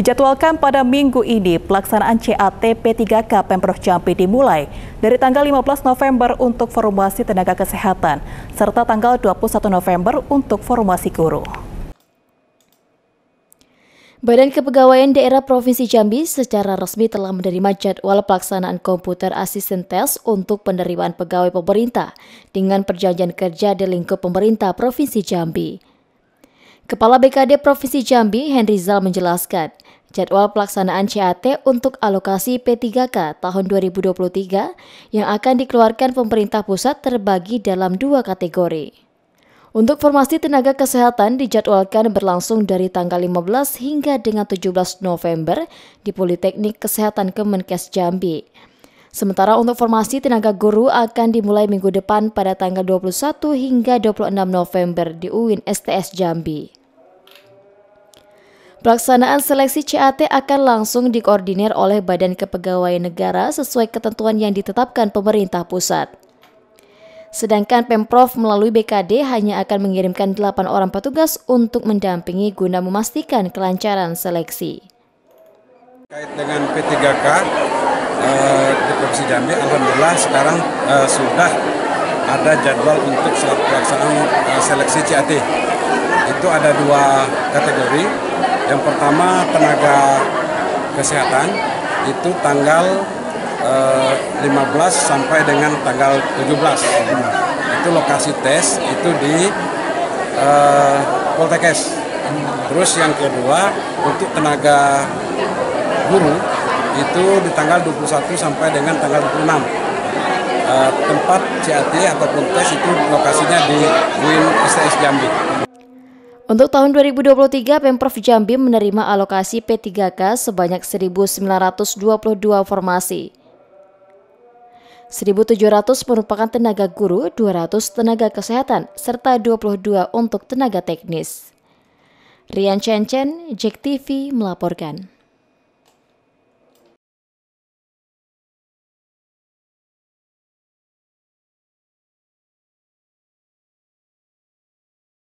Dijadwalkan pada minggu ini, pelaksanaan CAT P3K Pemprov Jambi dimulai dari tanggal 15 November untuk formasi tenaga kesehatan, serta tanggal 21 November untuk formasi guru. Badan Kepegawaian Daerah Provinsi Jambi secara resmi telah menerima jadwal pelaksanaan komputer asisten tes untuk penerimaan pegawai pemerintah dengan perjanjian kerja di lingkup pemerintah Provinsi Jambi. Kepala BKD Provinsi Jambi, Henry Zal menjelaskan, Jadwal pelaksanaan CAT untuk alokasi P3K tahun 2023 yang akan dikeluarkan pemerintah pusat terbagi dalam dua kategori. Untuk formasi tenaga kesehatan dijadwalkan berlangsung dari tanggal 15 hingga dengan 17 November di Politeknik Kesehatan Kemenkes Jambi. Sementara untuk formasi tenaga guru akan dimulai minggu depan pada tanggal 21 hingga 26 November di UIN STS Jambi. Pelaksanaan seleksi CAT akan langsung dikoordinir oleh Badan Kepegawaian Negara sesuai ketentuan yang ditetapkan pemerintah pusat. Sedangkan Pemprov melalui BKD hanya akan mengirimkan 8 orang petugas untuk mendampingi guna memastikan kelancaran seleksi. Kait dengan P3K eh, di Provinsi Jambi, Alhamdulillah sekarang eh, sudah ada jadwal untuk pelaksanaan eh, seleksi CAT. Itu ada dua kategori, yang pertama tenaga kesehatan itu tanggal eh, 15 sampai dengan tanggal 17. Itu lokasi tes itu di eh, Poltekes. Terus yang kedua untuk tenaga guru itu di tanggal 21 sampai dengan tanggal 26 eh, tempat CAT ataupun tes itu lokasinya di Win STS Jambi. Untuk tahun 2023, Pemprov Jambi menerima alokasi P3K sebanyak 1.922 formasi. 1.700 merupakan tenaga guru, 200 tenaga kesehatan, serta 22 untuk tenaga teknis. Rian Chen Chen, Jack TV melaporkan.